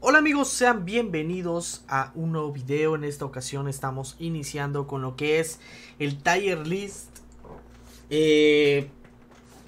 Hola amigos, sean bienvenidos a un nuevo video. En esta ocasión estamos iniciando con lo que es el tier list. Eh,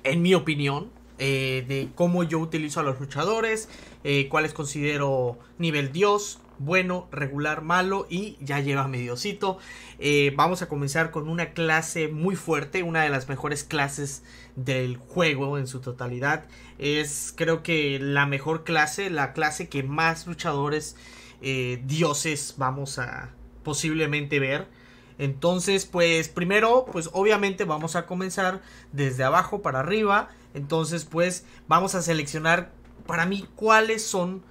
en mi opinión, eh, de cómo yo utilizo a los luchadores, eh, cuáles considero nivel dios, bueno, regular, malo y ya lleva mediocito. Eh, vamos a comenzar con una clase muy fuerte, una de las mejores clases del juego en su totalidad. Es creo que la mejor clase, la clase que más luchadores eh, dioses vamos a posiblemente ver. Entonces, pues primero, pues obviamente vamos a comenzar desde abajo para arriba. Entonces, pues vamos a seleccionar para mí cuáles son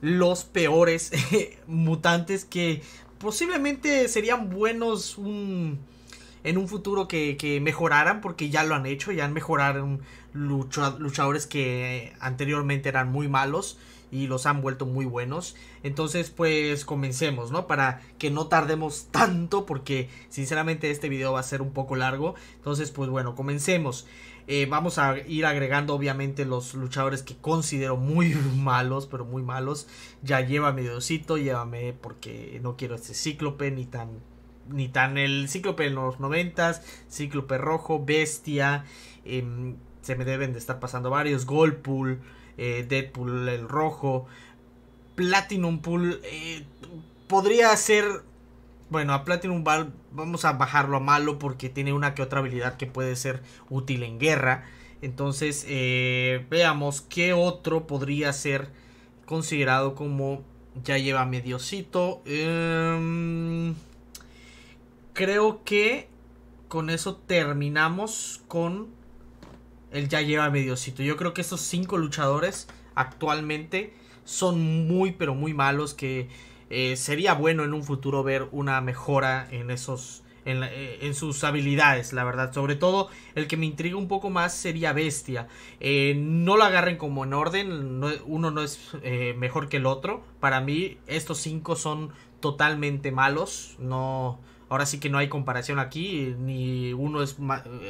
los peores mutantes que posiblemente serían buenos en un futuro que, mejoraran, porque ya lo han hecho, ya han mejorado luchadores que anteriormente eran muy malos y los han vuelto muy buenos. Entonces, pues comencemos, ¿no? Para que no tardemos tanto, porque sinceramente este video va a ser un poco largo. Entonces, pues bueno, comencemos. Eh, vamos a ir agregando obviamente los luchadores que considero muy malos, pero muy malos. Ya llévame Diosito, llévame porque no quiero este cíclope ni tan... Ni tan el cíclope en los noventas, cíclope rojo, bestia, em, se me deben de estar pasando varios, pool eh, Deadpool el rojo, Platinum Pool, eh, podría ser bueno, a Platinum Ball vamos a bajarlo a malo porque tiene una que otra habilidad que puede ser útil en guerra. Entonces, eh, veamos qué otro podría ser considerado como ya lleva mediocito. Em, creo que con eso terminamos con el ya lleva mediocito. Yo creo que estos cinco luchadores actualmente son muy pero muy malos que eh, sería bueno en un futuro ver una mejora en esos... Eh, en, sus habilidades, la verdad. Sobre todo, el que me intriga un poco más sería Bestia. Eh, no lo agarren como en orden, uno no es mejor que el otro. Para mí, estos cinco son totalmente malos. No, Ahora sí que no hay comparación aquí, ni uno es,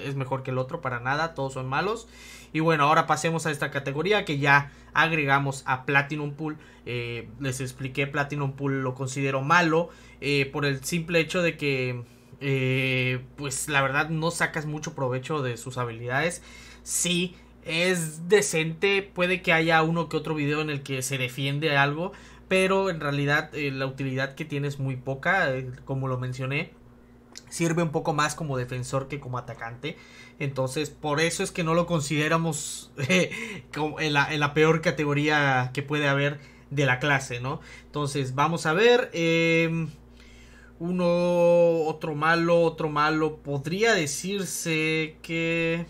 es mejor que el otro para nada, todos son malos. Y bueno, ahora pasemos a esta categoría que ya agregamos a Platinum Pool. Eh, les expliqué, Platinum Pool lo considero malo eh, por el simple hecho de que, eh, pues la verdad, no sacas mucho provecho de sus habilidades. Sí, es decente, puede que haya uno que otro video en el que se defiende algo, pero en realidad eh, la utilidad que tiene es muy poca, eh, como lo mencioné. Sirve un poco más como defensor que como atacante. Entonces, por eso es que no lo consideramos eh, como en, la, peor categoría que puede haber de la clase, ¿no? Entonces, vamos a ver. Em, uno, otro malo, otro malo. Podría decirse que...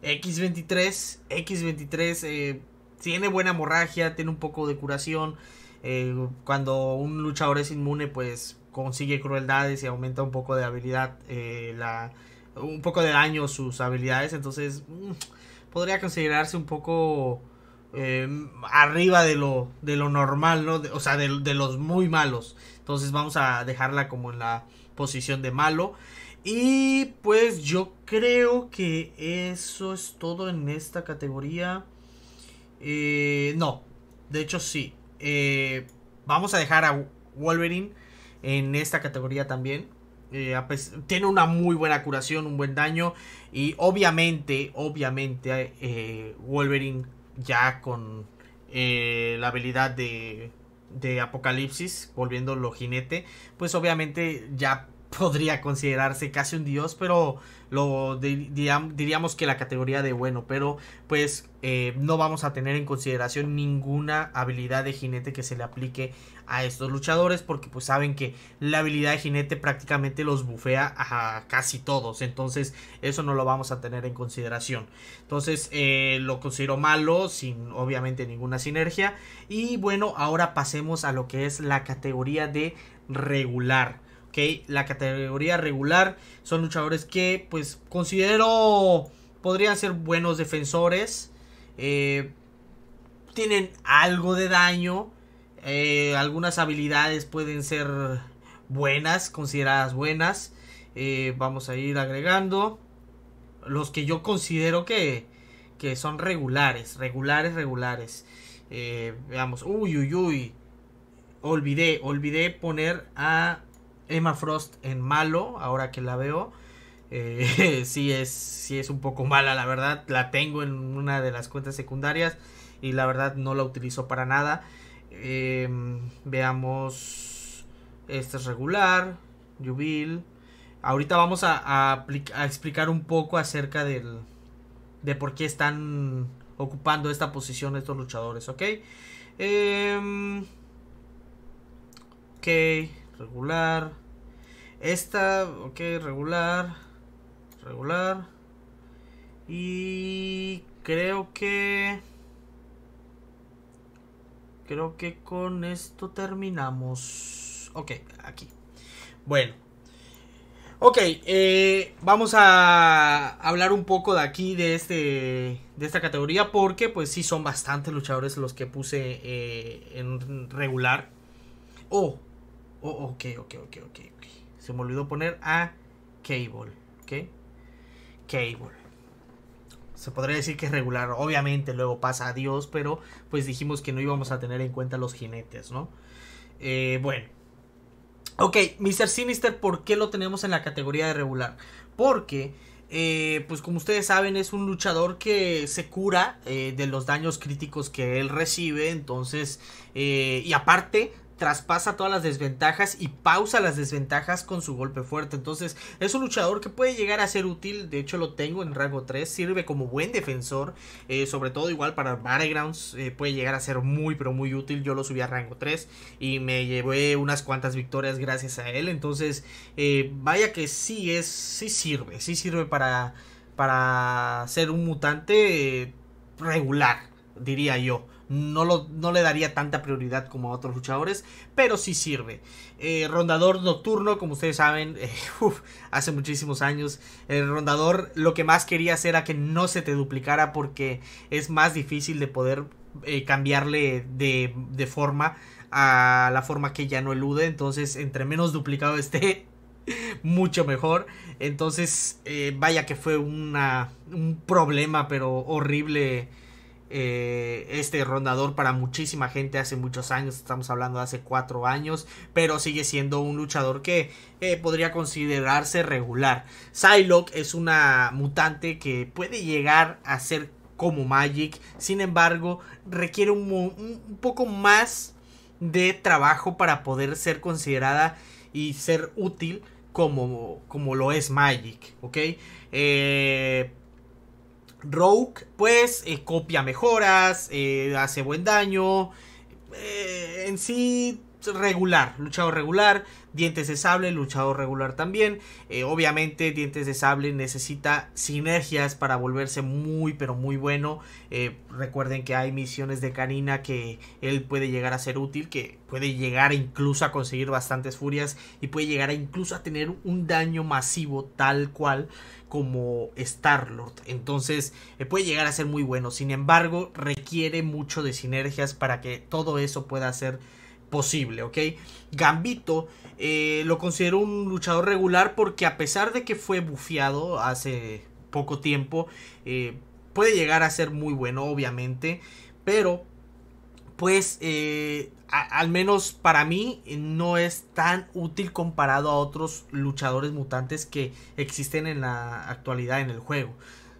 X23, X23, tiene buena hemorragia, tiene un poco de curación. Eh, cuando un luchador es inmune, pues consigue crueldades y aumenta un poco de habilidad, eh, la, un poco de daño sus habilidades. Entonces, mm, podría considerarse un poco eh, arriba de lo, de lo normal, ¿no? o sea, de, de los muy malos. Entonces, vamos a dejarla como en la posición de malo. Y pues yo creo que eso es todo en esta categoría. Eh, no, de hecho sí. Eh, vamos a dejar a Wolverine en esta categoría también. Eh, tiene una muy buena curación, un buen daño. Y obviamente, obviamente, Wolverine ya con la habilidad de, de Apocalipsis, volviéndolo jinete, pues obviamente ya podría considerarse casi un dios, pero lo diríamos, que la categoría de bueno, pero pues eh, no vamos a tener en consideración ninguna habilidad de jinete que se le aplique a estos luchadores, porque pues saben que la habilidad de jinete prácticamente los bufea a casi todos, entonces eso no lo vamos a tener en consideración. Entonces eh, lo considero malo, sin obviamente ninguna sinergia, y bueno, ahora pasemos a lo que es la categoría de regular. Ok, La categoría regular son luchadores que pues considero podrían ser buenos defensores. Eh, tienen algo de daño. Eh, algunas habilidades pueden ser buenas, consideradas buenas. Eh, vamos a ir agregando los que yo considero que, son regulares, regulares, regulares. veamos, uy, uy, uy. Olvidé, olvidé poner a Emma Frost en malo, ahora que la veo. Eh, si sí, es, es un poco mala, la verdad. La tengo en una de las cuentas secundarias y la verdad no la utilizo para nada. Em, veamos. Este es regular. Jubil. Ahorita vamos a, explicar un poco acerca del, de por qué están ocupando esta posición estos luchadores, ¿ok? Em, ok, regular. Esta, ok, regular, regular. Y creo que... Creo que con esto terminamos. Ok, aquí. Bueno. Ok, eh, vamos a hablar un poco de aquí, de, este, de esta categoría, porque pues sí son bastantes luchadores los que puse eh, en regular. oh, Oh, ok, ok, ok, ok, Se me olvidó poner a Cable, ¿ok? Cable. Se podría decir que es regular. Obviamente luego pasa a Dios, pero pues dijimos que no íbamos a tener en cuenta los jinetes, ¿no? Eh, bueno. Ok, Mr. Sinister, ¿por qué lo tenemos en la categoría de regular? Porque, eh, pues como ustedes saben, es un luchador que se cura eh, de los daños críticos que él recibe, entonces, eh, y aparte traspasa todas las desventajas y pausa las desventajas con su golpe fuerte. Entonces es un luchador que puede llegar a ser útil, de hecho lo tengo en rango 3, sirve como buen defensor, eh, sobre todo igual para Battlegrounds, eh, puede llegar a ser muy pero muy útil, yo lo subí a rango 3 y me llevé unas cuantas victorias gracias a él, entonces eh, vaya que sí es, sí sirve, sí sirve para, para ser un mutante regular, diría yo no, lo, no le daría tanta prioridad como a otros luchadores, pero sí sirve. Eh, rondador nocturno, como ustedes saben, eh, hace muchísimos años, el eh, rondador lo que más hacer era que no se te duplicara porque es más difícil de poder cambiarle de, forma a la forma que ya no elude, entonces entre menos duplicado esté, mucho mejor. Entonces, vaya que fue un problema, pero horrible eh, este rondador para muchísima gente hace muchos años, estamos hablando de hace cuatro años, pero sigue siendo un luchador que eh, podría considerarse regular. Psylocke es una mutante que puede llegar a ser como Magic, sin embargo requiere un, poco más de trabajo para poder ser considerada y ser útil como, como lo es Magic, ¿ok? Eh, Rogue, pues, eh, copia mejoras, eh, hace buen daño. Eh, en sí, regular, luchador regular. Dientes de sable, luchador regular también. obviamente, Dientes de sable necesita sinergias para volverse muy, pero muy bueno. recuerden que hay misiones de canina que él puede llegar a ser útil, que puede llegar incluso a conseguir bastantes furias y puede llegar a incluso a tener un daño masivo tal cual como Star-Lord. Entonces eh, puede llegar a ser muy bueno. Sin embargo, requiere mucho de sinergias para que todo eso pueda ser posible, ¿ok? Gambito eh, lo considero un luchador regular porque a pesar de que fue bufiado hace poco tiempo, eh, puede llegar a ser muy bueno, obviamente, pero pues al menos para mí, no es tan útil comparado a otros luchadores mutantes que existen en la actualidad en el juego.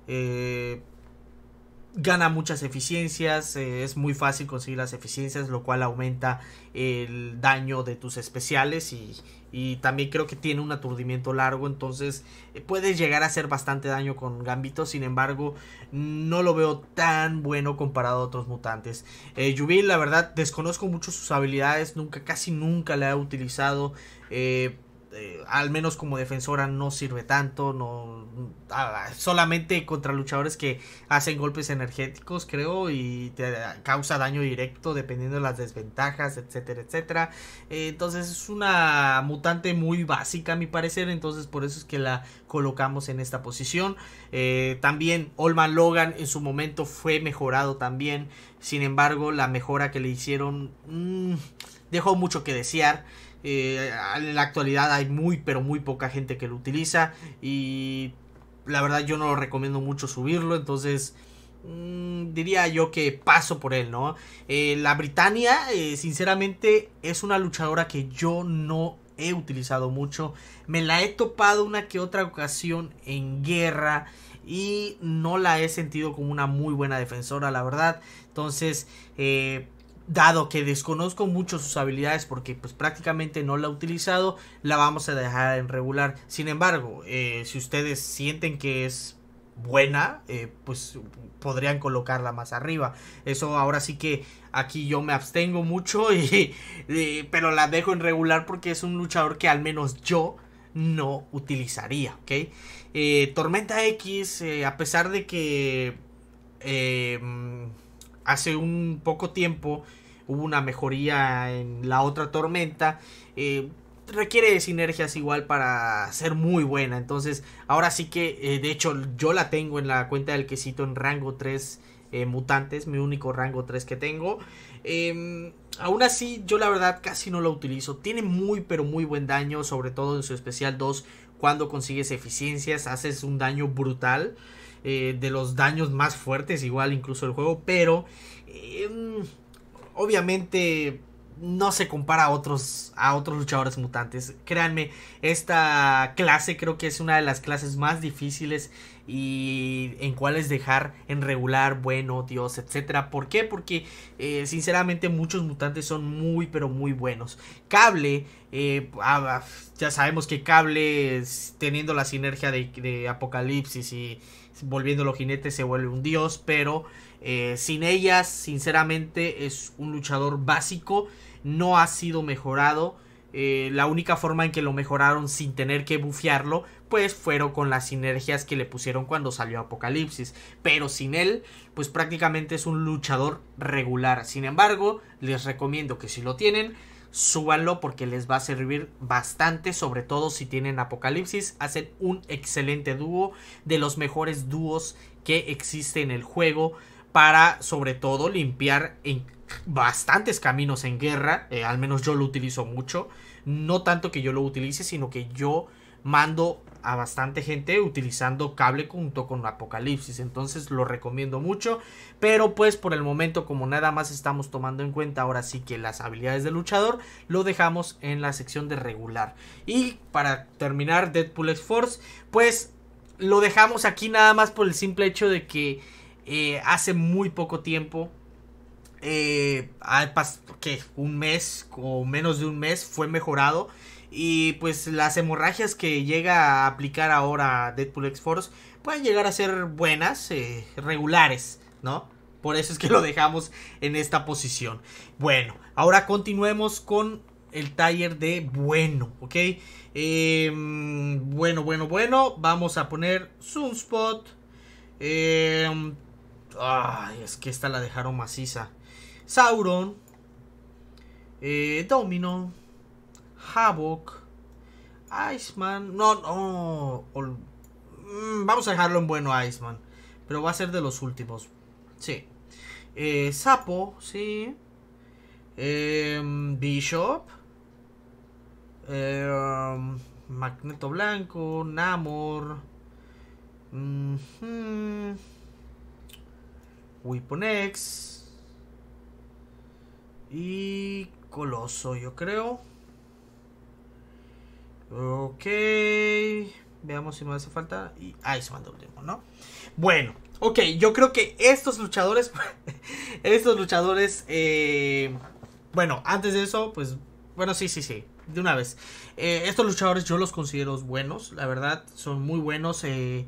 Eh, gana muchas eficiencias, eh, es muy fácil conseguir las eficiencias, lo cual aumenta el daño de tus especiales y, también creo que tiene un aturdimiento largo, entonces eh, puede llegar a hacer bastante daño con Gambito, sin embargo no lo veo tan bueno comparado a otros mutantes. Eh, la verdad, desconozco mucho sus habilidades, nunca, casi nunca la he utilizado. Eh, eh, al menos como defensora no sirve tanto, no solamente contra luchadores que hacen golpes energéticos, creo, y te causa daño directo dependiendo de las desventajas, etcétera, etcétera. Eh, entonces es una mutante muy básica a mi parecer, entonces por eso es que la colocamos en esta posición. Eh, también Olman Logan en su momento fue mejorado también, sin embargo la mejora que le hicieron mm, dejó mucho que desear. Eh, en la actualidad hay muy, pero muy poca gente que lo utiliza. Y la verdad yo no lo recomiendo mucho subirlo. Entonces mm, diría yo que paso por él, ¿no? Eh, la Britania eh, sinceramente, es una luchadora que yo no he utilizado mucho. Me la he topado una que otra ocasión en guerra. Y no la he sentido como una muy buena defensora, la verdad. Entonces, dado que desconozco mucho sus habilidades porque pues prácticamente no la he utilizado, la vamos a dejar en regular. Sin embargo, eh, si ustedes sienten que es buena, eh, pues podrían colocarla más arriba. Eso ahora sí que aquí yo me abstengo mucho, pero la dejo en regular porque es un luchador que al menos yo no utilizaría, ¿ok? Eh, Tormenta X, a pesar de que hace un poco tiempo hubo una mejoría en la otra tormenta. Eh, requiere sinergias igual para ser muy buena. Entonces, ahora sí que, eh, de hecho, yo la tengo en la cuenta del quesito en rango 3 eh, mutantes, mi único rango 3 que tengo. Em, aún así, yo la verdad casi no la utilizo. Tiene muy, pero muy buen daño, sobre todo en su especial 2, cuando consigues eficiencias, haces un daño brutal. de los daños más fuertes, igual incluso el juego, pero em, Obviamente no se compara a otros, a otros luchadores mutantes. Créanme, esta clase creo que es una de las clases más difíciles y en es dejar en regular, bueno, Dios, etcétera. ¿Por qué? Porque eh, sinceramente muchos mutantes son muy, pero muy buenos. Cable, eh, ah, ah, ya sabemos que Cable, teniendo la sinergia de, de Apocalipsis y volviéndolo jinete, se vuelve un dios, pero eh, sin ellas, sinceramente, es un luchador básico. No ha sido mejorado. Eh, la única forma en que lo mejoraron sin tener que bufiarlo, pues fueron con las sinergias que le pusieron cuando salió Apocalipsis. Pero sin él, pues prácticamente es un luchador regular. Sin embargo, les recomiendo que si lo tienen, súbanlo porque les va a servir bastante, sobre todo si tienen Apocalipsis. Hacen un excelente dúo, de los mejores dúos que existe en el juego para sobre todo limpiar en bastantes caminos en guerra, eh, al menos yo lo utilizo mucho, no tanto que yo lo utilice, sino que yo mando a bastante gente utilizando cable junto con Apocalipsis. Entonces lo recomiendo mucho. Pero pues por el momento, como nada más estamos tomando en cuenta ahora sí que las habilidades del luchador, lo dejamos en la sección de regular. Y para terminar, Deadpool X Force, pues lo dejamos aquí nada más por el simple hecho de que eh, hace muy poco tiempo, eh, que un mes o menos de un mes fue mejorado. Y pues las hemorragias que llega a aplicar ahora Deadpool X Force pueden llegar a ser buenas, eh, regulares, ¿no? Por eso es que lo dejamos en esta posición. Bueno, ahora continuemos con el taller de bueno, ¿ok? Em, bueno, bueno, bueno. Vamos a poner Sunspot. Eh, em, Ay, es que esta la dejaron maciza. Sauron. Eh, Domino. Havoc. Iceman. No, no. Mm, vamos a dejarlo en bueno Iceman. Pero va a ser de los últimos. Sí. Eh, Sapo, sí. Em, Bishop. Em, Magneto Blanco. Namor. Weapon Y Coloso, yo creo. Ok. Veamos si me hace falta. Y ahí se manda último, ¿no? Bueno, ok. Yo creo que estos luchadores. estos luchadores. Eh, bueno, antes de eso, pues. Bueno, sí, sí, sí. De una vez. Eh, estos luchadores yo los considero buenos. La verdad, son muy buenos. Eh,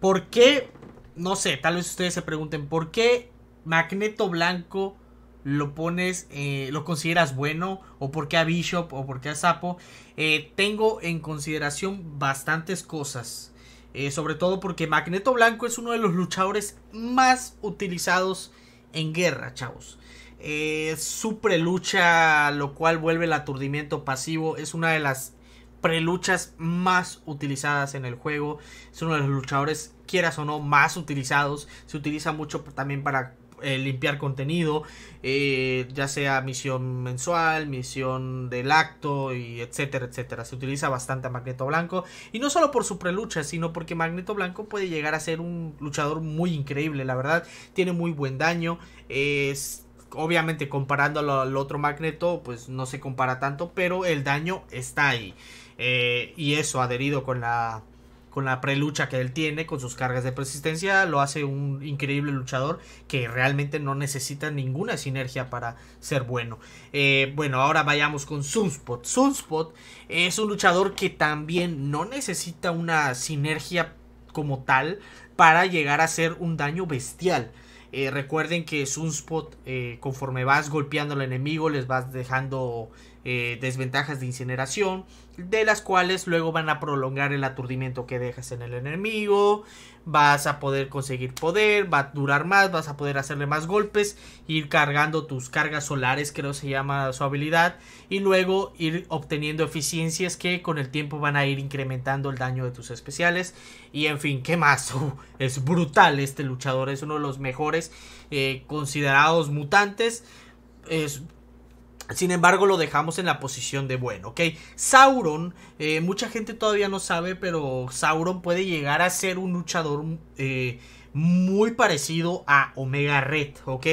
¿Por qué? no sé, tal vez ustedes se pregunten, ¿por qué Magneto Blanco lo pones, eh, lo consideras bueno? ¿O por qué a Bishop? ¿O por qué a Sapo? Eh, tengo en consideración bastantes cosas. Eh, sobre todo porque Magneto Blanco es uno de los luchadores más utilizados en guerra, chavos. Eh, lucha, lo cual vuelve el aturdimiento pasivo. Es una de las preluchas más utilizadas en el juego. Es uno de los luchadores, quieras o no, más utilizados. Se utiliza mucho también para eh, limpiar contenido, eh, ya sea misión mensual, misión del acto, y etcétera, etcétera. Se utiliza bastante a Magneto Blanco, y no solo por su prelucha, sino porque Magneto Blanco puede llegar a ser un luchador muy increíble, la verdad, tiene muy buen daño, es... Obviamente comparándolo al otro Magneto, pues no se compara tanto, pero el daño está ahí. Eh, y eso, adherido con la, con la prelucha que él tiene, con sus cargas de persistencia, lo hace un increíble luchador que realmente no necesita ninguna sinergia para ser bueno. Eh, bueno, ahora vayamos con Sunspot. Sunspot es un luchador que también no necesita una sinergia como tal para llegar a hacer un daño bestial. Eh, recuerden que Sunspot, conforme vas golpeando al enemigo, les vas dejando eh, desventajas de incineración, de las cuales luego van a prolongar el aturdimiento que dejas en el enemigo, vas a poder conseguir poder, va a durar más, vas a poder hacerle más golpes, ir cargando tus cargas solares, creo se llama su habilidad, y luego ir obteniendo eficiencias que con el tiempo van a ir incrementando el daño de tus especiales, y en fin, ¿qué más? es brutal este luchador, es uno de los mejores eh, considerados mutantes. Es, sin embargo, lo dejamos en la posición de bueno, ¿ok? Sauron, eh, mucha gente todavía no sabe, pero Sauron puede llegar a ser un luchador eh, muy parecido a Omega Red, ¿ok?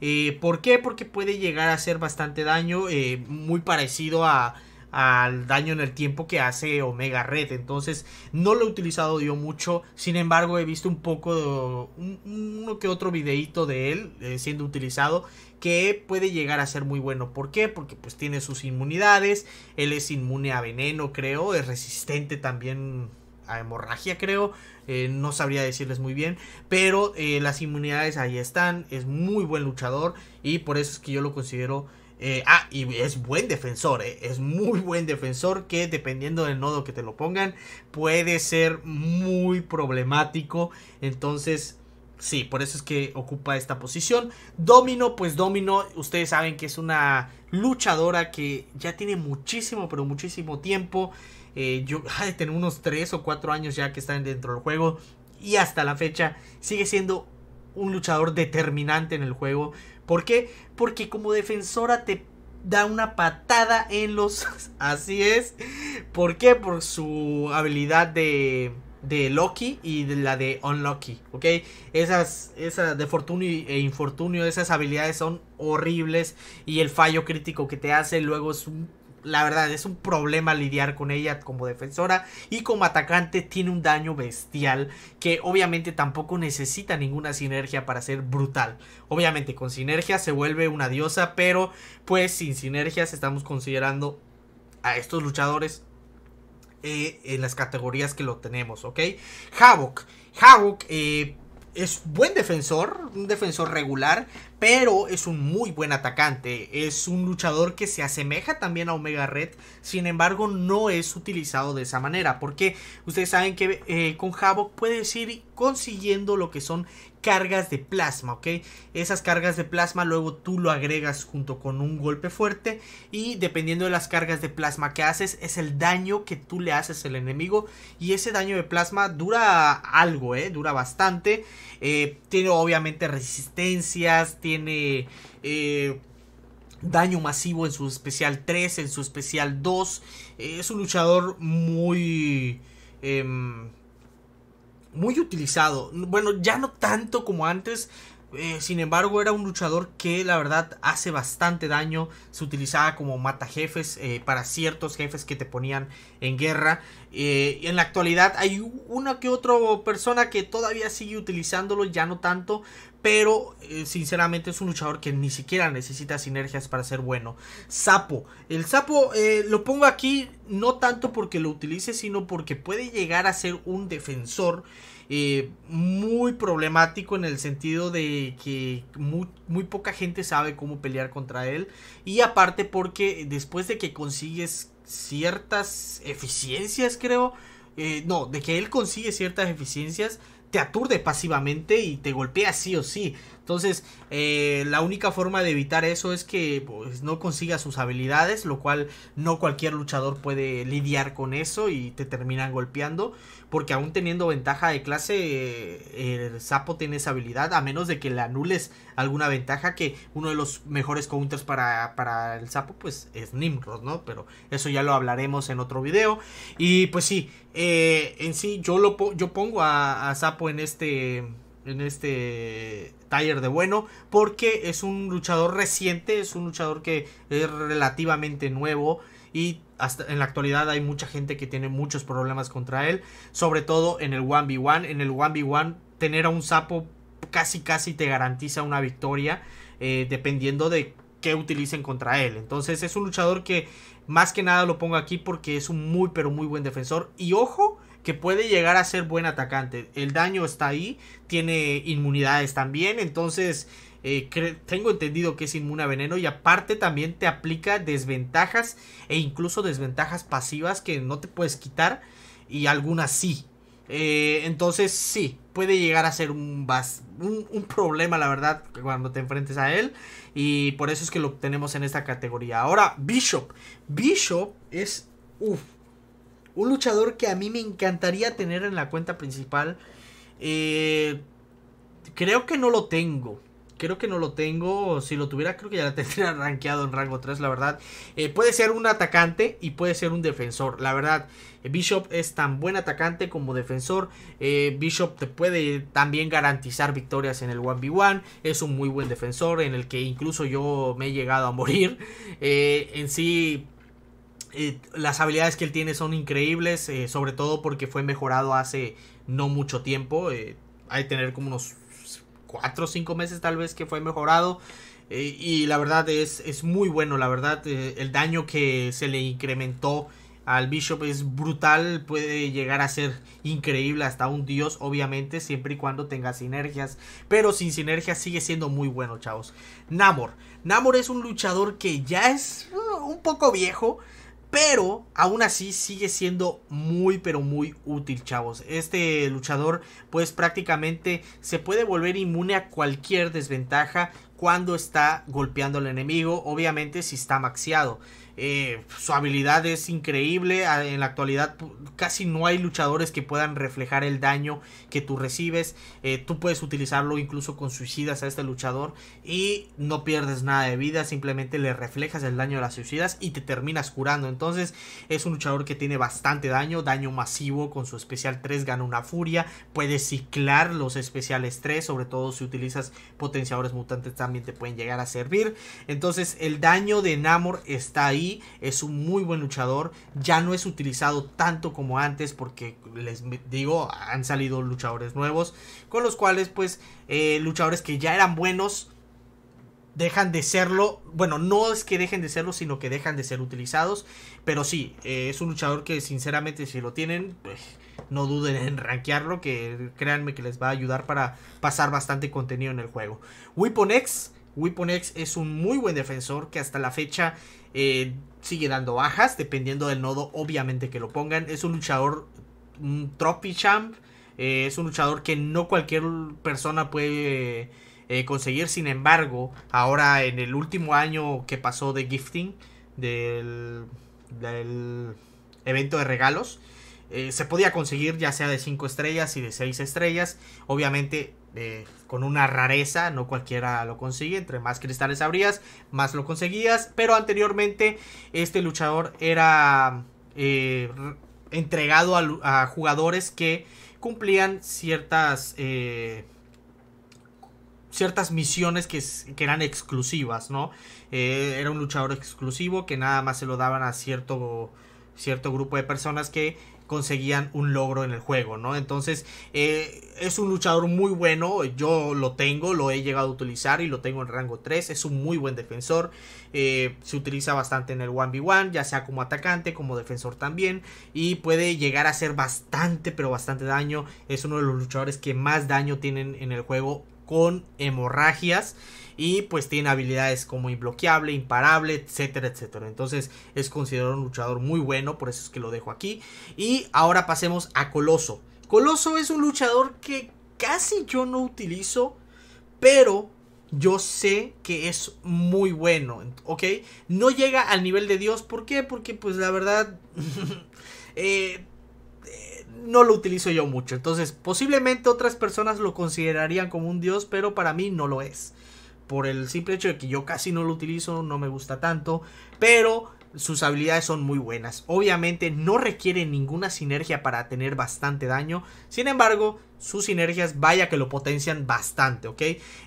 Eh, ¿Por qué? Porque puede llegar a hacer bastante daño, muy parecido a, al daño en el tiempo que hace Omega Red. Entonces, no lo he utilizado yo mucho. Sin embargo, he visto un poco, uno que otro videito de él siendo utilizado que puede llegar a ser muy bueno. ¿Por qué? Porque pues tiene sus inmunidades, él es inmune a veneno creo, es resistente también a hemorragia creo, eh, no sabría decirles muy bien, pero eh, las inmunidades ahí están, es muy buen luchador y por eso es que yo lo considero... Eh, ah, y es buen defensor, es muy buen defensor que dependiendo del nodo que te lo pongan puede ser muy problemático. Entonces Sí, por eso es que ocupa esta posición. Domino, pues Domino, ustedes saben que es una luchadora que ya tiene muchísimo, pero muchísimo tiempo. Eh, yo de tener unos 3 o 4 años ya que están dentro del juego. Y hasta la fecha sigue siendo un luchador determinante en el juego. ¿Por qué? Porque como defensora te da una patada en los... Así es. ¿Por qué? Por su habilidad de de Loki y de la de Unlucky, ¿ok? Esas, esas de fortunio e infortunio, esas habilidades son horribles y el fallo crítico que te hace luego es un, la verdad, es un problema lidiar con ella como defensora y como atacante tiene un daño bestial que obviamente tampoco necesita ninguna sinergia para ser brutal. Obviamente con sinergia se vuelve una diosa, pero pues sin sinergias estamos considerando a estos luchadores eh, en las categorías que lo tenemos, ¿ok? Havoc. Havoc eh, es buen defensor, un defensor regular, pero es un muy buen atacante. Es un luchador que se asemeja también a Omega Red, sin embargo no es utilizado de esa manera, porque ustedes saben que eh, con Havoc puedes ir consiguiendo lo que son cargas de plasma, ¿ok? Esas cargas de plasma luego tú lo agregas junto con un golpe fuerte y dependiendo de las cargas de plasma que haces es el daño que tú le haces al enemigo y ese daño de plasma dura algo, ¿eh? Dura bastante, eh, tiene obviamente resistencias, tiene... Eh, daño masivo en su especial 3, en su especial 2. Eh, es un luchador muy... Em, muy utilizado. Bueno, ya no tanto como antes. Eh, sin embargo, era un luchador que la verdad hace bastante daño. Se utilizaba como mata jefes eh, para ciertos jefes que te ponían en guerra. Eh, en la actualidad hay una que otra persona que todavía sigue utilizándolo, ya no tanto pero eh, sinceramente es un luchador que ni siquiera necesita sinergias para ser bueno. Sapo, el sapo eh, lo pongo aquí no tanto porque lo utilice, sino porque puede llegar a ser un defensor eh, muy problemático en el sentido de que muy, muy, poca gente sabe cómo pelear contra él. Y aparte porque después de que consigues ciertas eficiencias, creo, no, de que él consigue ciertas eficiencias, aturde pasivamente y te golpea sí o sí. Entonces, eh, la única forma de evitar eso es que pues, no consiga sus habilidades, lo cual no cualquier luchador puede lidiar con eso y te terminan golpeando, porque aún teniendo ventaja de clase, eh, el sapo tiene esa habilidad, a menos de que le anules alguna ventaja, que uno de los mejores counters para, el sapo, pues es Nimrod, ¿no? Pero eso ya lo hablaremos en otro video. Y pues sí, eh, en sí yo, lo, yo pongo a, a sapo en este en este taller de bueno porque es un luchador reciente, es un luchador que es relativamente nuevo y hasta en la actualidad hay mucha gente que tiene muchos problemas contra él, sobre todo en el 1v1, en el 1v1 tener a un sapo casi casi te garantiza una victoria eh, dependiendo de que utilicen contra él. Entonces es un luchador que más que nada lo pongo aquí porque es un muy pero muy buen defensor. Y ojo que puede llegar a ser buen atacante. El daño está ahí, tiene inmunidades también, entonces eh, tengo entendido que es inmune a veneno y aparte también te aplica desventajas e incluso desventajas pasivas que no te puedes quitar y algunas sí. Eh, entonces sí, puede llegar a ser un, un, un, problema, la verdad, cuando te enfrentes a él. Y por eso es que lo tenemos en esta categoría. Ahora, Bishop. Bishop es... Uf, un luchador que a mí me encantaría tener en la cuenta principal. Eh, creo que no lo tengo. Creo que no lo tengo. Si lo tuviera, creo que ya la tendría rankeado en rango 3, la verdad. Eh, puede ser un atacante y puede ser un defensor. La verdad, eh, Bishop es tan buen atacante como defensor. Bishop te puede también garantizar victorias en el 1v1. Es un muy buen defensor en el que incluso yo me he llegado a morir. en sí, las habilidades que él tiene son increíbles, eh, sobre todo porque fue mejorado hace no mucho tiempo. Eh, hay que tener como unos 4 o 5 meses tal vez que fue mejorado. Eh, y la verdad es, es, muy bueno, la verdad el daño que se le incrementó al Bishop es brutal, puede llegar a ser increíble, hasta un dios, obviamente, siempre y cuando tenga sinergias. Pero sin sinergias sigue siendo muy bueno, chavos. Namor. Namor es un luchador que ya es uh, un poco viejo. Pero aún así sigue siendo muy pero muy útil, chavos. Este luchador pues prácticamente se puede volver inmune a cualquier desventaja cuando está golpeando al enemigo, obviamente si está maxiado. Eh, su habilidad es increíble. En la actualidad casi no hay luchadores que puedan reflejar el daño que tú recibes. Eh, tú puedes utilizarlo incluso con suicidas a este luchador y no pierdes nada de vida. Simplemente le reflejas el daño de las suicidas y te terminas curando. Entonces es un luchador que tiene bastante daño, daño masivo. Con su especial 3 gana una furia. Puedes ciclar los especiales 3, sobre todo si utilizas potenciadores mutantes también te pueden llegar a servir. Entonces el daño de Namor está ahí es un muy buen luchador, ya no es utilizado tanto como antes porque les digo, han salido luchadores nuevos, con los cuales pues eh, luchadores que ya eran buenos dejan de serlo, bueno, no es que dejen de serlo, sino que dejan de ser utilizados, pero sí, eh, es un luchador que sinceramente si lo tienen, pues, no duden en rankearlo, que créanme que les va a ayudar para pasar bastante contenido en el juego. Weapon X, Weapon X es un muy buen defensor que hasta la fecha eh, sigue dando bajas, dependiendo del nodo, obviamente que lo pongan. Es un luchador, un trophy champ. Eh, es un luchador que no cualquier persona puede eh, conseguir. Sin embargo, ahora en el último año que pasó de gifting, del evento de regalos, eh, se podía conseguir ya sea de 5 estrellas y de 6 estrellas. Obviamente eh, con una rareza, no cualquiera lo consigue. Entre más cristales abrías, más lo conseguías. Pero anteriormente este luchador era eh, entregado a, jugadores que cumplían ciertas... ciertas misiones que, eran exclusivas, ¿no? era un luchador exclusivo que nada más se lo daban a cierto cierto grupo de personas que conseguían un logro en el juego, ¿no? Entonces eh, es un luchador muy bueno, yo lo tengo, lo he llegado a utilizar y lo tengo en rango 3, es un muy buen defensor, eh, se utiliza bastante en el 1v1, ya sea como atacante, como defensor también, y puede llegar a hacer bastante, pero bastante daño, es uno de los luchadores que más daño tienen en el juego con hemorragias. Y pues tiene habilidades como imbloqueable, imparable, etcétera, etcétera. Entonces es considerado un luchador muy bueno, por eso es que lo dejo aquí. Y ahora pasemos a Coloso. Coloso es un luchador que casi yo no utilizo, pero yo sé que es muy bueno, ¿ok? No llega al nivel de Dios, ¿por qué? Porque pues la verdad... Eh, eh, no lo utilizo yo mucho, entonces posiblemente otras personas lo considerarían como un dios, pero para mí no lo es por el simple hecho de que yo casi no lo utilizo, no me gusta tanto, pero sus habilidades son muy buenas. Obviamente no requiere ninguna sinergia para tener bastante daño. Sin embargo, sus sinergias vaya que lo potencian bastante, ¿ok?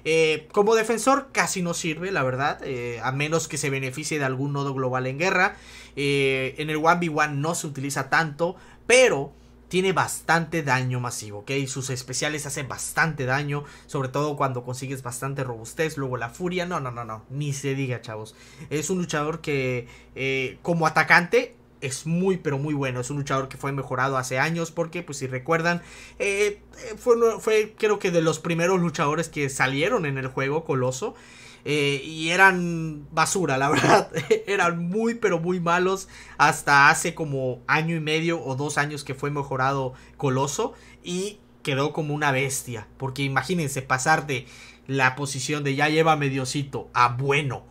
Eh, como defensor casi no sirve, la verdad. Eh, a menos que se beneficie de algún nodo global en guerra. Eh, en el 1v1 no se utiliza tanto. Pero tiene bastante daño masivo, ¿ok? Sus especiales hacen bastante daño, sobre todo cuando consigues bastante robustez, luego la furia, no, no, no, no, ni se diga, chavos. Es un luchador que eh, como atacante es muy pero muy bueno. Es un luchador que fue mejorado hace años porque, pues si recuerdan, eh, eh, fue creo que de los primeros luchadores que salieron en el juego Coloso. Eh, y eran basura, la verdad. eran muy, pero muy malos hasta hace como año y medio o dos años que fue mejorado Coloso y quedó como una bestia. Porque imagínense pasar de la posición de ya lleva mediocito a bueno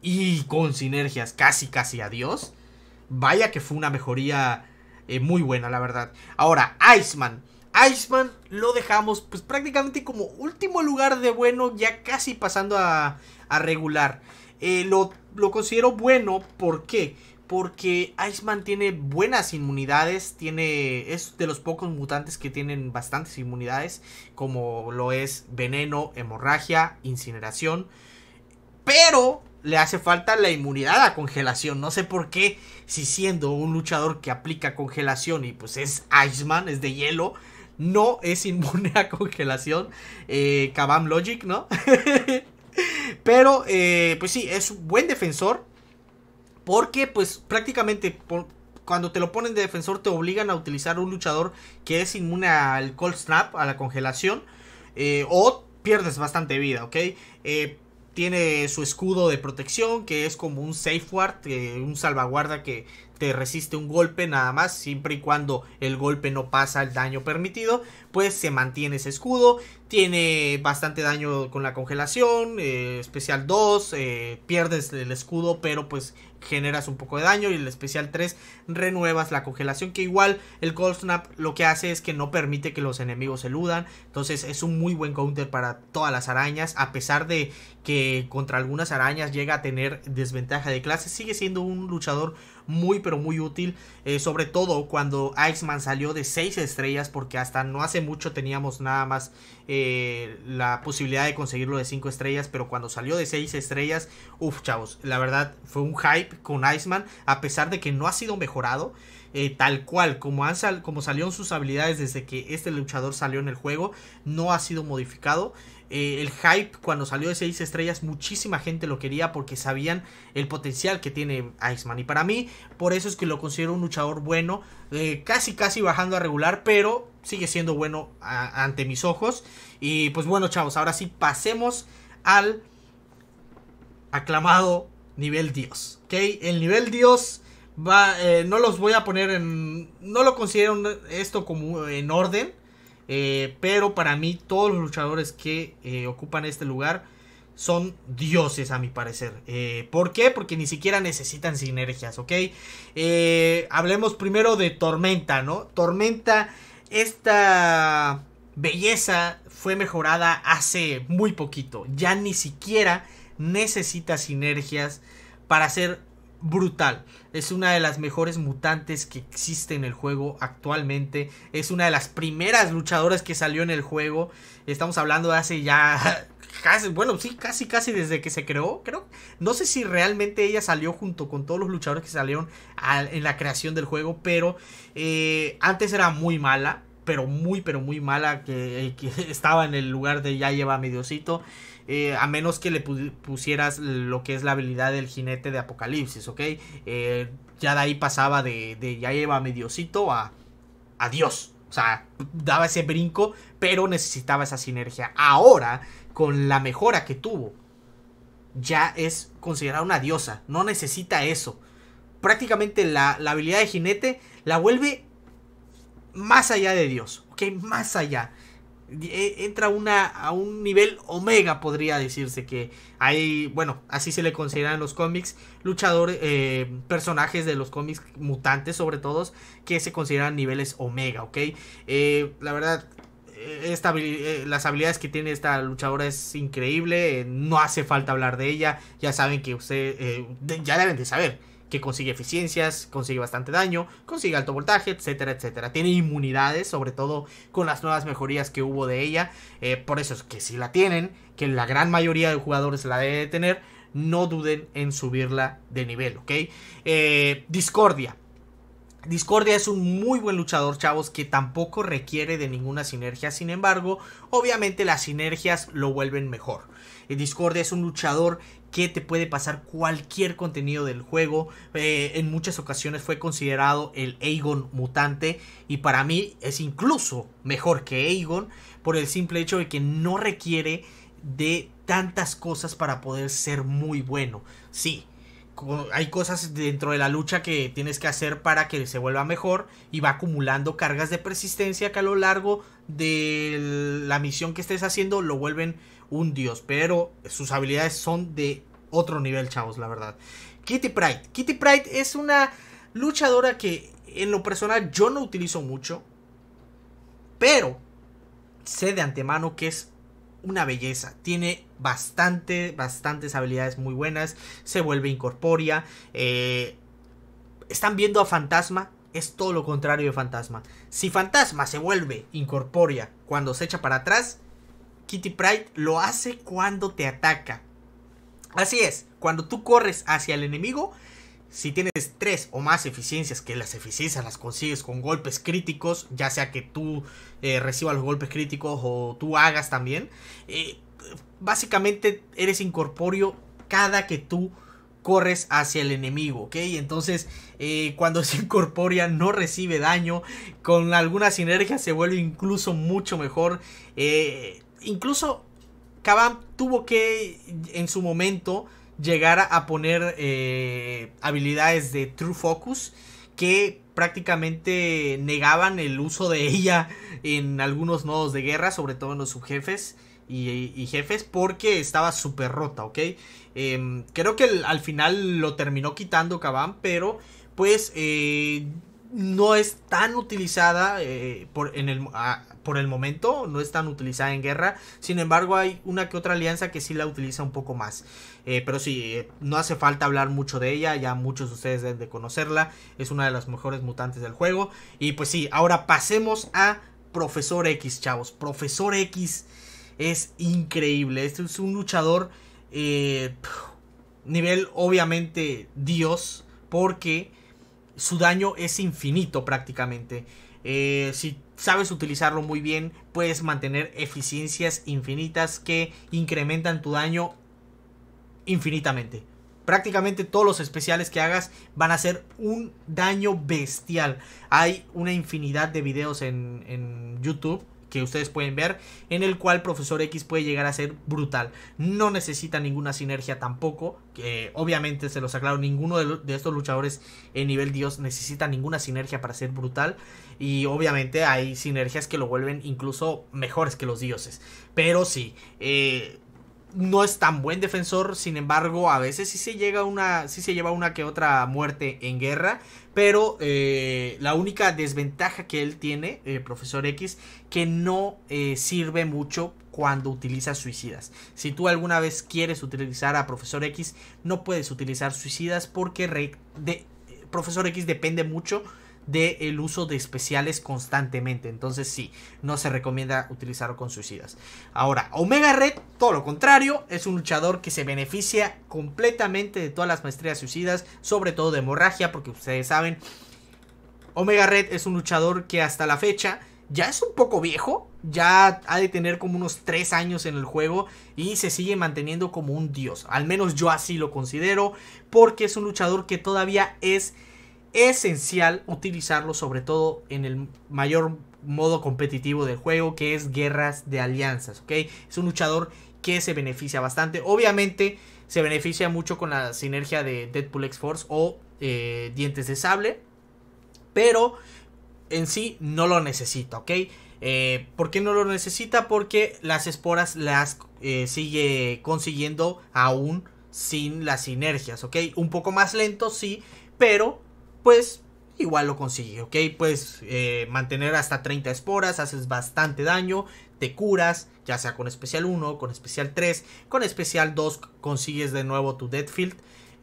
y con sinergias casi, casi adiós. Vaya que fue una mejoría eh, muy buena, la verdad. Ahora, Iceman. Iceman lo dejamos pues prácticamente como último lugar de bueno, ya casi pasando a, regular. Eh, lo, lo, considero bueno, ¿por qué? Porque Iceman tiene buenas inmunidades, tiene, es de los pocos mutantes que tienen bastantes inmunidades, como lo es veneno, hemorragia, incineración. Pero le hace falta la inmunidad a congelación. No sé por qué, si siendo un luchador que aplica congelación y pues es Iceman, es de hielo, no es inmune a congelación. Eh, Kabam Logic, ¿no? Pero, eh, pues sí, es un buen defensor. Porque, pues, prácticamente cuando te lo ponen de defensor, te obligan a utilizar un luchador que es inmune al cold snap, a la congelación. Eh, o pierdes bastante vida, ¿ok? Eh, tiene su escudo de protección, que es como un safeguard, un salvaguarda que te resiste un golpe nada más, siempre y cuando el golpe no pasa el daño permitido, pues se mantiene ese escudo. Tiene bastante daño con la congelación, eh, especial 2, eh, pierdes el escudo, pero pues generas un poco de daño. Y el especial 3, renuevas la congelación, que igual el Cold Snap lo que hace es que no permite que los enemigos eludan. Entonces es un muy buen counter para todas las arañas, a pesar de que contra algunas arañas llega a tener desventaja de clase, sigue siendo un luchador muy pero muy útil, eh, sobre todo cuando Iceman salió de 6 estrellas, porque hasta no hace mucho teníamos nada más eh, la posibilidad de conseguirlo de 5 estrellas, pero cuando salió de 6 estrellas, uff chavos, la verdad fue un hype con Iceman, a pesar de que no ha sido mejorado. Eh, tal cual, como, han sal como salieron sus habilidades desde que este luchador salió en el juego, no ha sido modificado. Eh, el hype cuando salió de 6 estrellas, muchísima gente lo quería porque sabían el potencial que tiene Iceman. Y para mí, por eso es que lo considero un luchador bueno, casi casi bajando a regular, pero sigue siendo bueno ante mis ojos. Y pues bueno, chavos, ahora sí pasemos al aclamado nivel Dios. ¿Ok? El nivel Dios va, eh, no los voy a poner en... No lo considero esto como en orden. Eh, pero para mí todos los luchadores que eh, ocupan este lugar son dioses a mi parecer. ¿Por qué? Porque ni siquiera necesitan sinergias, ¿ok? hablemos primero de Tormenta, ¿no? Tormenta esta belleza fue mejorada hace muy poquito. Ya ni siquiera necesita sinergias para ser brutal. Es una de las mejores mutantes que existe en el juego actualmente. Es una de las primeras luchadoras que salió en el juego. Estamos hablando de hace ya casi, bueno, sí, casi, casi desde que se creó, creo. No sé si realmente ella salió junto con todos los luchadores que salieron en la creación del juego, pero eh, antes era muy mala pero muy, pero muy mala que, eh, estaba en el lugar de ya lleva mediocito. Eh, a menos que le pusieras lo que es la habilidad del jinete de Apocalipsis, ¿ok? Eh, ya de ahí pasaba de, ya lleva mediocito a, a Dios. O sea, daba ese brinco, pero necesitaba esa sinergia. Ahora, con la mejora que tuvo, ya es considerada una diosa. No necesita eso. Prácticamente la, la habilidad de jinete la vuelve más allá de Dios, ¿ok? Más allá. E, entra una, a un nivel omega, podría decirse que hay, bueno, así se le consideran los cómics, luchadores, eh, personajes de los cómics mutantes sobre todo, que se consideran niveles omega, ¿ok? Eh, la verdad, eh, las habilidades que tiene esta luchadora es increíble, no hace falta hablar de ella, ya saben que usted, ya deben de saber que consigue eficiencias, consigue bastante daño, consigue alto voltaje, etcétera, etcétera. Tiene inmunidades, sobre todo con las nuevas mejorías que hubo de ella. Eh, por eso es que si la tienen, que la gran mayoría de jugadores la debe tener, no duden en subirla de nivel, ¿ok? Eh, Discordia. Discordia es un muy buen luchador, chavos, que tampoco requiere de ninguna sinergia. Sin embargo, obviamente las sinergias lo vuelven mejor. Eh, Discordia es un luchador que te puede pasar cualquier contenido del juego. Eh, en muchas ocasiones fue considerado el Aegon mutante y para mí es incluso mejor que Aegon por el simple hecho de que no requiere de tantas cosas para poder ser muy bueno. Sí, hay cosas dentro de la lucha que tienes que hacer para que se vuelva mejor y va acumulando cargas de persistencia que a lo largo de la misión que estés haciendo lo vuelven un dios, pero sus habilidades son de otro nivel, chavos, la verdad. Kitty Pride. Kitty Pride es una luchadora que en lo personal yo no utilizo mucho, pero sé de antemano que es una belleza. Tiene bastante, bastantes habilidades muy buenas. Se vuelve incorpórea. Eh, están viendo a Fantasma. Es todo lo contrario de Fantasma. Si Fantasma se vuelve incorpórea cuando se echa para atrás, Kitty Pride lo hace cuando te ataca. Así es, cuando tú corres hacia el enemigo, si tienes tres o más eficiencias, que las eficiencias las consigues con golpes críticos, ya sea que tú eh, recibas los golpes críticos o tú hagas también, eh, básicamente eres incorpóreo cada que tú corres hacia el enemigo, ¿ok? Entonces, eh, cuando se incorporea no recibe daño, con alguna sinergia se vuelve incluso mucho mejor. Eh, incluso Kabam tuvo que en su momento llegar a poner eh, habilidades de True Focus que prácticamente negaban el uso de ella en algunos nodos de guerra, sobre todo en los subjefes y, jefes, porque estaba súper rota, ¿ok? Em, creo que al final lo terminó quitando Kabam, pero pues eh, no es tan utilizada eh, por, en el, ah, por el momento, no es tan utilizada en guerra. Sin embargo, hay una que otra alianza que sí la utiliza un poco más. Eh, pero sí, eh, no hace falta hablar mucho de ella, ya muchos de ustedes deben de conocerla. Es una de las mejores mutantes del juego. Y pues sí, ahora pasemos a Profesor X, chavos. Profesor X es increíble. Este es un luchador nivel obviamente Dios, porque su daño es infinito prácticamente. Eh, si sabes utilizarlo muy bien, puedes mantener eficiencias infinitas que incrementan tu daño infinitamente. Prácticamente todos los especiales que hagas van a ser un daño bestial. Hay una infinidad de videos en, en YouTube que ustedes pueden ver, en el cual Profesor X puede llegar a ser brutal. No necesita ninguna sinergia tampoco, que obviamente se los aclaro, ninguno de, estos luchadores en nivel Dios necesita ninguna sinergia para ser brutal. Y obviamente hay sinergias que lo vuelven incluso mejores que los dioses. Pero sí, eh, no es tan buen defensor, sin embargo, a veces sí se, llega una, sí se lleva una que otra muerte en guerra, pero eh, la única desventaja que él tiene, eh, profesor X, que no eh, sirve mucho cuando utiliza suicidas. Si tú alguna vez quieres utilizar a profesor X, no puedes utilizar suicidas porque de profesor X depende mucho de el uso de especiales constantemente. Entonces sí, no se recomienda utilizarlo con suicidas. Ahora, Omega Red, todo lo contrario, es un luchador que se beneficia completamente de todas las maestrías suicidas, sobre todo de hemorragia, porque ustedes saben, Omega Red es un luchador que hasta la fecha ya es un poco viejo, ya ha de tener como unos 3 años en el juego y se sigue manteniendo como un dios. Al menos yo así lo considero, porque es un luchador que todavía es esencial utilizarlo, sobre todo en el mayor modo competitivo del juego, que es guerras de alianzas, ¿ok? Es un luchador que se beneficia bastante. Obviamente se beneficia mucho con la sinergia de Deadpool X-Force o eh, Dientes de Sable, pero en sí no lo necesita, ¿ok? Eh, ¿Por qué no lo necesita? Porque las esporas las eh, sigue consiguiendo aún sin las sinergias, ¿ok? Un poco más lento, sí, pero pues igual lo consigue, ¿ok? Puedes eh, mantener hasta 30 esporas, haces bastante daño, te curas, ya sea con especial 1, con especial 3, con especial 2 consigues de nuevo tu Deadfield.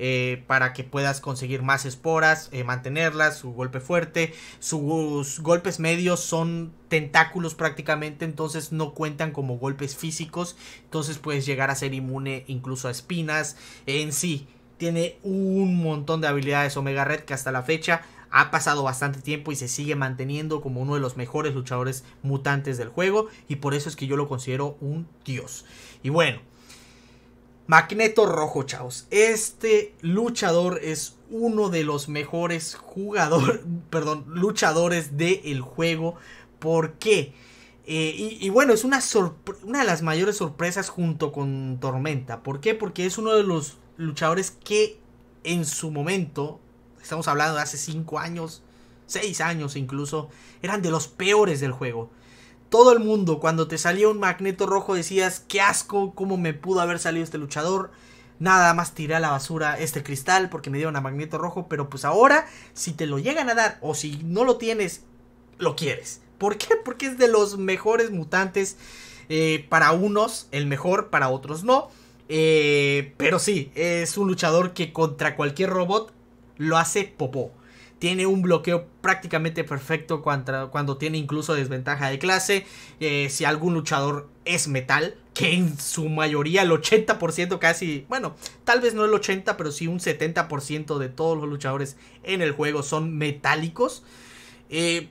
Eh, para que puedas conseguir más esporas, eh, mantenerlas, su golpe fuerte, sus golpes medios son tentáculos prácticamente, entonces no cuentan como golpes físicos, entonces puedes llegar a ser inmune incluso a espinas en sí tiene un montón de habilidades Omega Red que hasta la fecha ha pasado bastante tiempo y se sigue manteniendo como uno de los mejores luchadores mutantes del juego y por eso es que yo lo considero un dios. Y bueno, Magneto Rojo, chavos. Este luchador es uno de los mejores jugadores, perdón, luchadores del el juego. ¿Por qué? Eh, y, bueno, es una, una de las mayores sorpresas junto con Tormenta. ¿Por qué? Porque es uno de los luchadores que en su momento, estamos hablando de hace 5 años, 6 años incluso, eran de los peores del juego. Todo el mundo, cuando te salía un magneto rojo, decías, qué asco, cómo me pudo haber salido este luchador. Nada más tiré a la basura este cristal porque me dieron a magneto rojo. Pero pues ahora, si te lo llegan a dar o si no lo tienes, lo quieres. ¿Por qué? Porque es de los mejores mutantes. Eh, para unos el mejor, para otros no. Eh, pero sí, es un luchador que contra cualquier robot lo hace popó. Tiene un bloqueo prácticamente perfecto cuando tiene incluso desventaja de clase. Eh, si algún luchador es metal, que en su mayoría el 80% casi, bueno, tal vez no el 80%, pero sí un 70% de todos los luchadores en el juego son metálicos. Eh,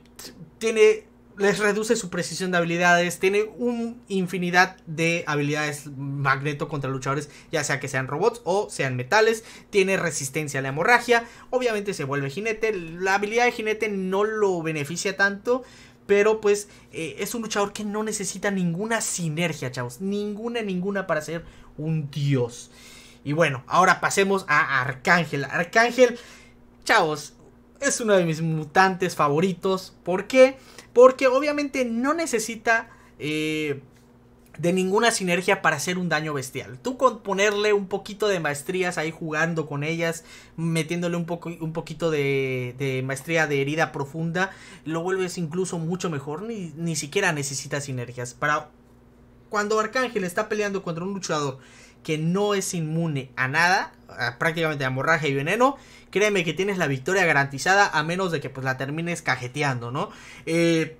tiene les reduce su precisión de habilidades. Tiene un infinidad de habilidades magneto contra luchadores, ya sea que sean robots o sean metales. Tiene resistencia a la hemorragia. Obviamente se vuelve jinete. La habilidad de jinete no lo beneficia tanto. Pero pues eh, es un luchador que no necesita ninguna sinergia, chavos. Ninguna, ninguna para ser un dios. Y bueno, ahora pasemos a Arcángel. Arcángel, chavos, es uno de mis mutantes favoritos. ¿Por qué? porque obviamente no necesita eh, de ninguna sinergia para hacer un daño bestial. Tú con ponerle un poquito de maestrías ahí jugando con ellas, metiéndole un, poco, un poquito de, de maestría de herida profunda, lo vuelves incluso mucho mejor, ni, ni siquiera necesita sinergias. Para cuando Arcángel está peleando contra un luchador que no es inmune a nada, prácticamente a hemorragia y veneno, créeme que tienes la victoria garantizada a menos de que pues la termines cajeteando, ¿no? Eh,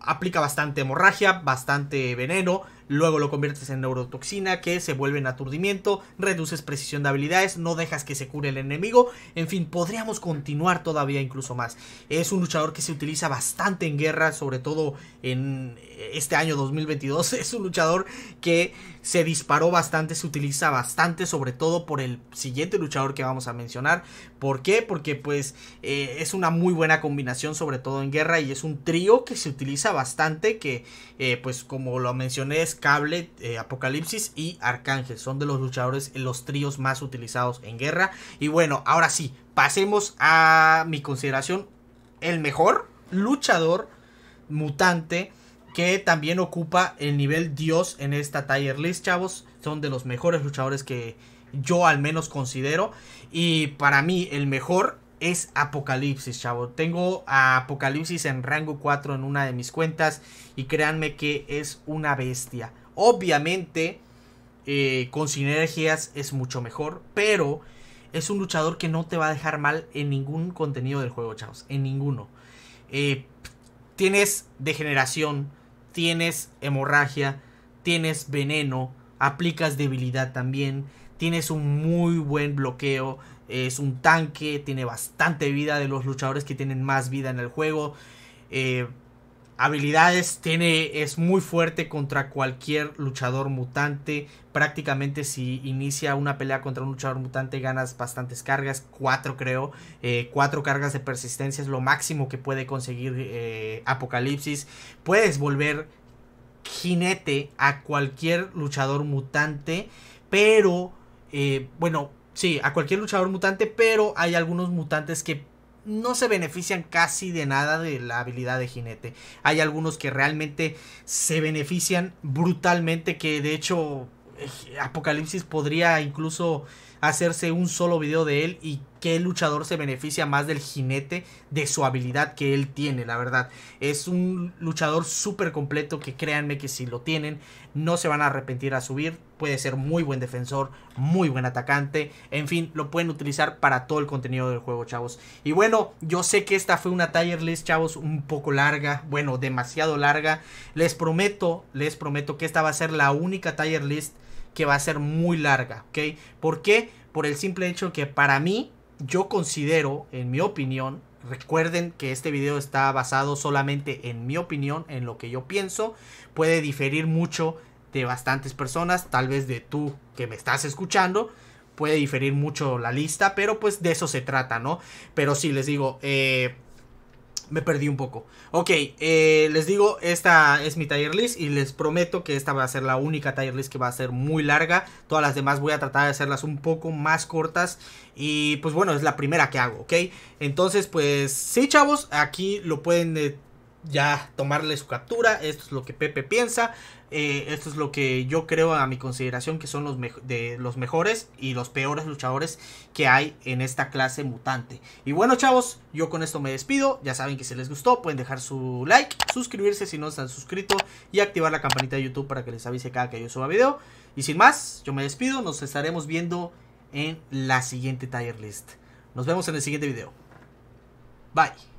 aplica bastante hemorragia, bastante veneno, luego lo conviertes en neurotoxina que se vuelve en aturdimiento, reduces precisión de habilidades, no dejas que se cure el enemigo, en fin, podríamos continuar todavía incluso más. Es un luchador que se utiliza bastante en guerra, sobre todo en este año 2022, es un luchador que se disparó bastante, se utiliza bastante, sobre todo por el siguiente luchador que vamos a mencionar. ¿Por qué? Porque pues eh, es una muy buena combinación, sobre todo en guerra, y es un trío que se utiliza bastante, que eh, pues como lo mencioné es Cable, eh, Apocalipsis y Arcángel. Son de los luchadores, los tríos más utilizados en guerra. Y bueno, ahora sí, pasemos a mi consideración, el mejor luchador mutante que también ocupa el nivel Dios en esta tier list, chavos. Son de los mejores luchadores que yo al menos considero. Y para mí el mejor es Apocalipsis, chavos. Tengo a Apocalipsis en rango 4 en una de mis cuentas y créanme que es una bestia. Obviamente eh, con sinergias es mucho mejor, pero es un luchador que no te va a dejar mal en ningún contenido del juego, chavos. En ninguno. Eh, tienes degeneración tienes hemorragia, tienes veneno, aplicas debilidad también, tienes un muy buen bloqueo, es un tanque, tiene bastante vida de los luchadores que tienen más vida en el juego. Eh, habilidades, tiene, es muy fuerte contra cualquier luchador mutante. Prácticamente si inicia una pelea contra un luchador mutante ganas bastantes cargas, cuatro creo, eh, cuatro cargas de persistencia es lo máximo que puede conseguir eh, Apocalipsis. Puedes volver jinete a cualquier luchador mutante, pero eh, bueno, sí, a cualquier luchador mutante, pero hay algunos mutantes que no se benefician casi de nada de la habilidad de jinete. Hay algunos que realmente se benefician brutalmente, que de hecho eh, Apocalipsis podría incluso hacerse un solo video de él y qué luchador se beneficia más del jinete de su habilidad que él tiene, la verdad. Es un luchador súper completo que créanme que si lo tienen no se van a arrepentir a subir. Puede ser muy buen defensor, muy buen atacante. En fin, lo pueden utilizar para todo el contenido del juego, chavos. Y bueno, yo sé que esta fue una tier list, chavos, un poco larga. Bueno, demasiado larga. Les prometo, les prometo que esta va a ser la única tier list que va a ser muy larga, ¿ok? ¿Por qué? Por el simple hecho que para mí, yo considero, en mi opinión, recuerden que este video está basado solamente en mi opinión, en lo que yo pienso, puede diferir mucho de bastantes personas, tal vez de tú que me estás escuchando, puede diferir mucho la lista, pero pues de eso se trata, ¿no? Pero sí, les digo, eh, me perdí un poco. Ok, eh, les digo, esta es mi tier list y les prometo que esta va a ser la única tier list que va a ser muy larga. Todas las demás voy a tratar de hacerlas un poco más cortas y pues bueno, es la primera que hago, ¿ok? Entonces pues sí chavos, aquí lo pueden... Eh, ya tomarle su captura, esto es lo que Pepe piensa. Eh, esto es lo que yo creo a mi consideración que son los, de los mejores y los peores luchadores que hay en esta clase mutante. Y bueno chavos, yo con esto me despido. Ya saben que si les gustó pueden dejar su like, suscribirse si no están suscritos y activar la campanita de YouTube para que les avise cada que yo suba video. Y sin más, yo me despido. Nos estaremos viendo en la siguiente tier list. Nos vemos en el siguiente video. Bye.